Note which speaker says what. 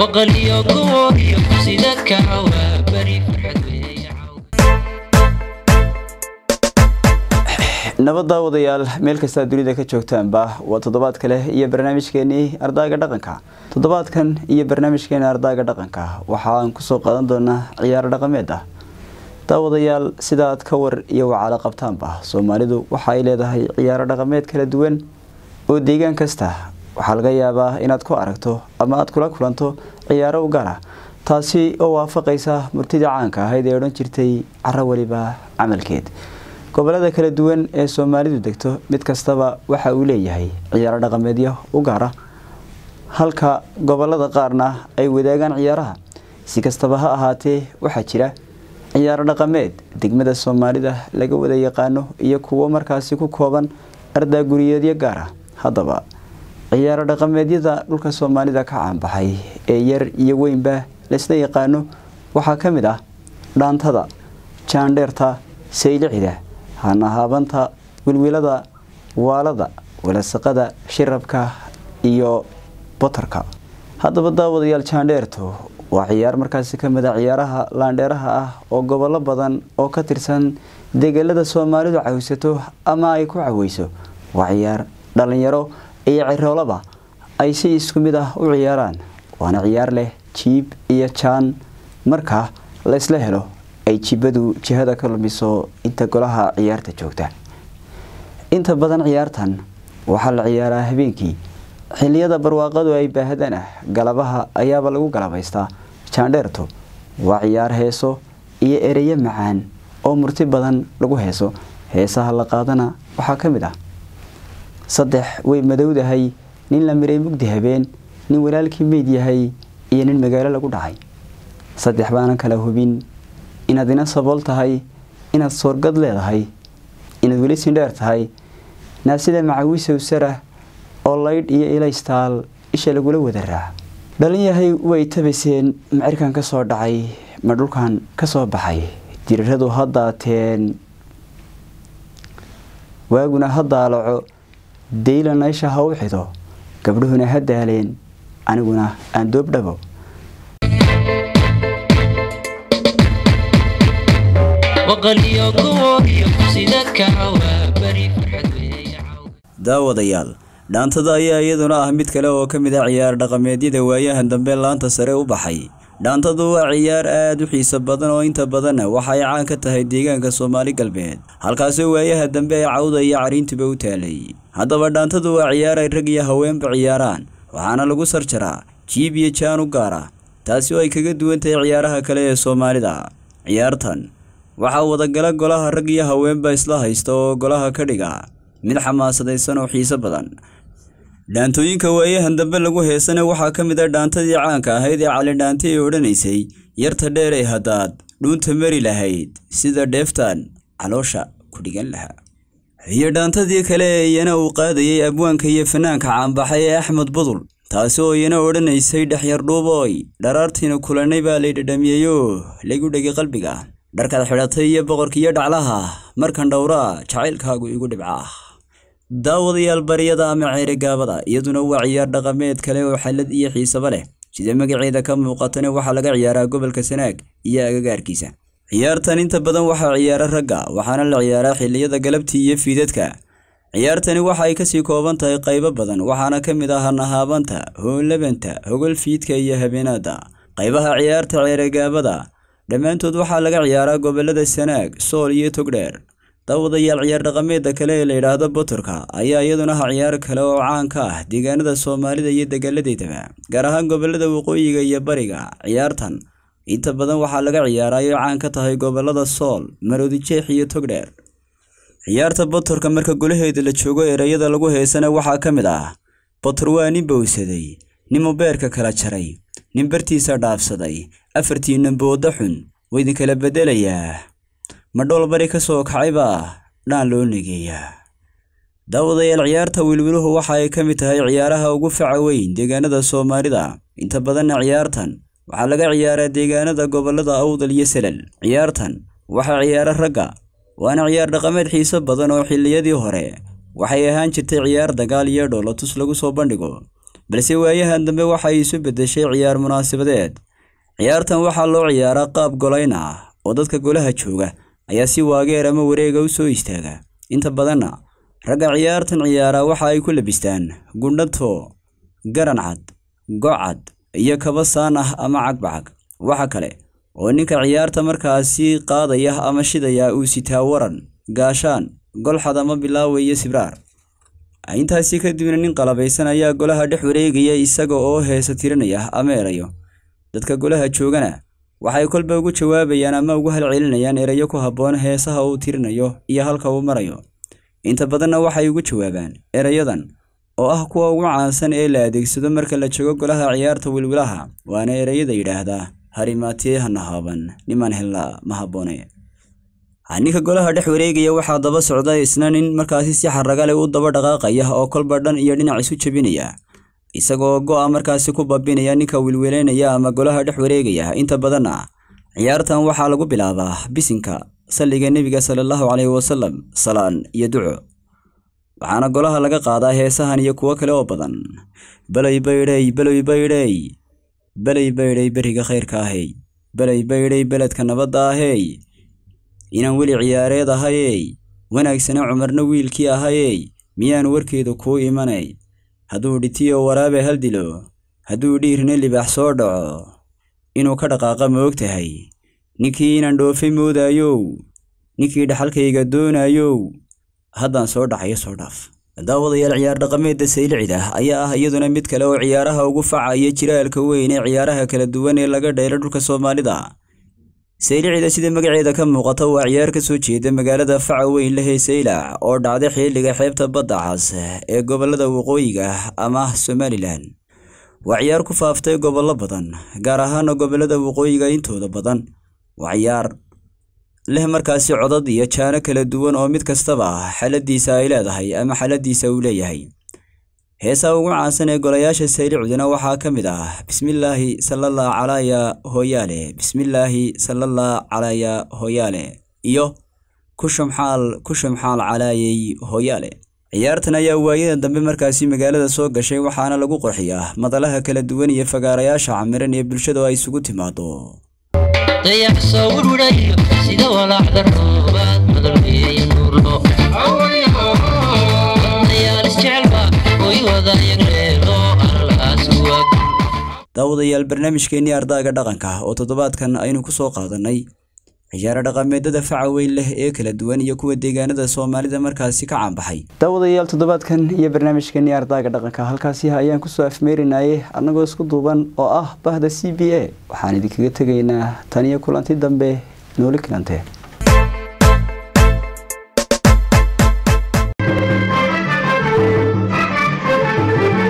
Speaker 1: waqaliyo kuwoogiyo sida nabadda wadayaal meel kastaa dunida ka joogtaanba waa toddobaad kale iyo barnaamijkeenii ardaaga dhaqanka toddobaadkan iyo barnaamijkeeni ardaaga dhaqanka waxa aan kusoo qaadan doonaa ciyaar dhaqameed ah daawadayaal sidaaad ka war iyo wacala qabtaanba soomaalidu waxa ay leedahay ciyaaro dhaqameed kala duwan oo deegaan kasta waxaa laga yaabaa inaad ku aragto ama aad kula kulanto ciyaaro u gaara ah. taasi oo waafaqaysa murtida caanka ahayd ee odhan jirtay caro weliba camalkeed gobolada kala duwan ee soomaalidu degto mid kastaba waxa uu leeyahay ciyaaro dhaqameedyo u gaara ah. halka gobolada qaarna ay wadaagaan ciyaaraha si kastaba ha ahaatee waxaa jira ciyaaro dhaqameed degmada soomaalida laga wada yaqaano iyo kuwo markaasi ku kooban ardaaguliyeedyo gaar ah haddaba ciyaaro dhaqameedyada dhulka soomaalida ka caanbaxay ee yar iyo weynba laysla yaqaano waxaa ka mid ah dhaantada jaandheerta saylicida hanahaabanta wilwilada waalada walasaqada shirabka iyo botarka haddaba daawadayaal jaandheertu waa ciyaar markaasi ka mid a ah ciyaaraha laandheeraha ah oo gobollo badan oo ka tirsan degelada soomaalidu cawsato ama ay ku caweyso waa ciyaar dhallinyaro iyo ciroolaba ay si isku mid ah u ciyaaraan waana ciyaar leh jiib iyo jaan marka laysla helo ay jiibadu jihada ka lumiso inta golaha ciyaarta joogta inta badan ciyaartan waxaa la ciyaaraa habeenkii xilliyada barwaaqadu ay baahadaan ah galabaha ayaaba lagu galabaystaa jaandheerto waa ciyaar heeso iyo ereyo macaan oo murti badan lagu heeso heesaha la qaadana waxaa ka mid ah saddex way madowdahay nin la miray mugdi habeen nin walaalkii meyd yahay iyo nin magaalo lagu dhacay saddex baanan kala hubin inaad ina sabool tahay inaad soorgad leedahay inaad weli sindheer tahay naasida macawiisow sarah oo laydh iyo ilaystaal isha lagula wadaraa raac dhalinyahay way tabaseen macirkan ka soo dhacay ma dhulkan ka soo baxay jiriradu ha waaguna ha daalaco dayla naysha ha u xido gabdhuhuna ha daaleen aniguna aan doobdhabo daawadayaal dhaantada ayaa iyaduna ah mid kale oo ka mid a ah ciyaar dhaqameedyada waayahan dambe laanta sare u baxay dhaantadu waa ciyaar aad u xiiso badan oo inta badanna waxa ay caan ka tahay deegaanka soomaali galbeed halkaasoo waayaha dambe ay cawda iyo cariintiba u taalay haddaba dhaantadu waa ciyaar ay rag iyo haweenba ciyaaraan waxaana lagu sar jaraa jiib iyo jaan u gaara taasi oo ay kaga duwan tahay ciyaaraha kale ee soomaalida ciyaartan waxaa wadagala golaha rag iyo haweenba isla haysta oo golaha ka dhiga mid xamaasadaysan oo xiiso badan dhaantooyinka waayahan dambe lagu heesana waxaa ka mid a ah dhaantadii caanka ahayd ee calindhaante ay odhanaysay yarta dheer ee haddaad dhuunta mari lahayd sida dheeftan caloosha ku dhigan lahaa iyo dhaantadii kale ee iyana uu qaadayay abwaanka iyo fanaanka caanbaxay ee axmed budul taasi oo iyana odhanaysay dhexyardhuubooy dharaartiina kulannay baa lay dhadhamiyeyoo lagu dhegay qalbiga dharkaad xidhatay iyo boqorkiiyo dhaclaha markan dhowraa jacaylkaagu igu dhibcaa daawadayaal baryada ama ceerigaabada iyaduna waa ciyaar dhaqameed kale oo xalad iyo xiisaba leh sida magaceeda ka muuqatana waxaa laga ciyaaraa gobolka sanaag iyo agagaarkiisa ciyaartan inta badan waxaa ciyaara ragga waxaana la ciyaaraa xilliyada galabtii iyo fiidadka ciyaartani waxa ay kasii kooban tahay qaybo badan waxaana ka mid ah nahaabanta hoonlabanta hogol fiidka iyo habeenaadda qaybaha ciyaarta ceerigaabada dhammaantood waxaa laga ciyaaraa gobolada sanaag sool iyo togdheer daawadayaal ciyaar dhaqameedda kale ee la layidhaahdo botorka ayaa iyaduna ha ciyaar kale oo caan ka ah deegaanada soomaalida iyo degaaladeedaba gaar ahaan gobollada waqooyiga iyo bariga ciyaartan inta badan waxaa laga ciyaaraayo caan ka tahay gobollada sool maroodi jeex iyo togdheer ciyaarta botorka marka gulaheeda la joogo ereyada lagu heysana waxaa ka mid ah botor waa nin bowsaday nin mubeerka kala jaray nin bartiisa dhaafsaday afartiinna booda xun wuu idinkala bedelayaa ma dhoolbari ka kacaybaa dhaan loo negeeyaa daawadayaal ciyaarta wilwiluhu waxa ay ka mid tahay ciyaaraha ugu faca weyn deegaanada soomaalida inta badanna ciyaartan waxaa laga ciyaaraa deegaanada gobollada awdal iyo selal ciyaartan waxaa ciyaara ragga waana ciyaar dhaqameed xiiso badan oo xilliyadii hore waxay ahaan jirtay ciyaar dagaal iyo dhoolatus lagu soo bandhigo balse waayahan dambe waxay isu beddeshay ciyaar munaasabadeed ciyaartan waxaa loo ciyaaraa qaab golayn ah oo dadka golaha jooga ayaa si waageer ama wareega u soo istaaga inta badanna ragga ciyaartan ciyaaraa waxa ay ku labistaan gundhato garan cad gocad iyo kaba saan ah ama cagbacag waxa kale oo ninka ciyaarta markaasi qaadaya ama shidaya uu sitaa waran gaashaan golxad ama bilaawaya sibraar intaasi kadibna nin qalabaysan ayaa golaha dhex wareegaya isaga oo heesa tirinaya ama erayo dadka golaha joogana waxay kolba ugu jawaabayaan ama ugu halcelinayaan erayo ku habboon heesaha uu tirinayo iyo halka uu marayo inta badanna waxay ugu jawaabaan erayadan oo ah kuwa ugu caansan ee la adeegsado marka la joogo golaha ciyaarta wilwilaha waana erayada yidhaahdaa harimaatiyey hana haaban niman hella ma habboone ninka golaha dhex wareegaya waxaa daba socda isna nin markaasi si xarraga leh u daba dhaqaaqaya oo kolba dhan iyo dhinac isu jabinaya isagoo go'a markaasi ku babbinaya ninka wiilwiileynaya ama golaha dhex wareegaya inta badana ciyaartan waxaa lagu bilaabaa bisinka salliga nebiga salaallahu caleyhi wasalam salaan iyo duco waxaana golaha laga qaadaa heesahan iyo kuwo kale oo badan beley baydhey beley baydhey beley baydhey beriga khayrka ahay beley baydhey beledka nabadda ahey inaan weli ciyaareed ahayey wanaagsana cumarna wiilkii ahayey miyaanu warkeedu kuu imanay hadduu dhitiyo waraabe hal dilo hadduu dhiirna libaax soo dhaco inuu ka dhaqaaqa moog tahay ninkii inaan dhoofe moodaayow ninkii dhaxalkayga doonaayow haddaan soo dhacayo soo dhaaf daawadayaal ciyaar dhaqameedda saylicid ah ayaa ah iyaduna mid kale oo ciyaaraha ugu faca iyo jiraalka weyn ee ciyaaraha kala duwan ee laga dheelo dhulka soomaalida saylicida sida magaceeda ka muuqata waa ciyaar ka soo jeeda magaalada faca weyn lehee saylac oo dhacday xilliga xeebta badda cas ee gobollada waqooyiga ama somalilan waa ciyaar ku faaftay gobollo badan gaar ahaana gobollada waqooyiga intooda badan waa ciyaar leh markaasi codad iyo jaano kala duwan oo mid kastaba xaladiisa ay leedahay ama xaladdiisa uu leeyahay heesaa ugu caansan ee golayaasha saylicudina waxaa ka mid ah bismilaahi salalla calaya hooyaale bismilaahi salalla calaya hooyaale iyo kushamxaal kushamxaal calaayay hooyaale ciyaartan ayaa waayada dambe markaasi magaalada soo gashay waxaana lagu qorxiyaa madalaha kala duwan iyo fagaarayaasha camiran ee bulshadu ay isugu timaado daawadayaal barnaamijkeennii ardaaga dhaqanka oo toddobaadkan aynu ku soo qaadannay ciyaaro dhaqameedada faca weyn leh ee kala duwan iyo kuwa deegaanada soomaalida markaasi ka caanbaxay daawadayaal toddobaadkan iyo barnaamijkeennii ardaaga dhaqanka halkaasi ah ayaan kusoo afmeerinaye annagoo isku duuban oo ah bahda c b a waxaan idinkaga tegaynaa taniyo kulanti dambe nooli kilante